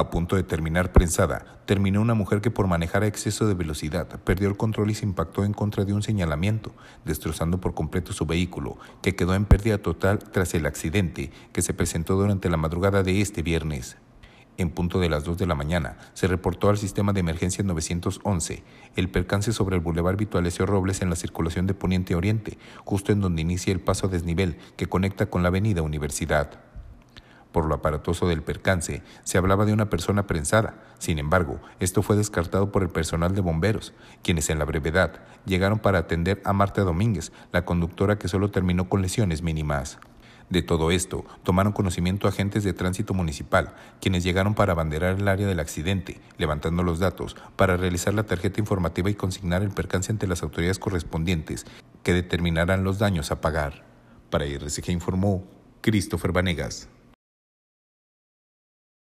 A punto de terminar prensada, terminó una mujer que por manejar a exceso de velocidad perdió el control y se impactó en contra de un señalamiento, destrozando por completo su vehículo, que quedó en pérdida total tras el accidente que se presentó durante la madrugada de este viernes. En punto de las 2 de la mañana, se reportó al sistema de emergencia 911 el percance sobre el Boulevard Vitualesio Robles en la circulación de Poniente Oriente, justo en donde inicia el paso a desnivel que conecta con la avenida Universidad. Por lo aparatoso del percance, se hablaba de una persona prensada. Sin embargo, esto fue descartado por el personal de bomberos, quienes en la brevedad llegaron para atender a Marta Domínguez, la conductora que solo terminó con lesiones mínimas. De todo esto, tomaron conocimiento agentes de tránsito municipal, quienes llegaron para abanderar el área del accidente, levantando los datos para realizar la tarjeta informativa y consignar el percance ante las autoridades correspondientes, que determinarán los daños a pagar. Para IRCG informó Christopher Vanegas.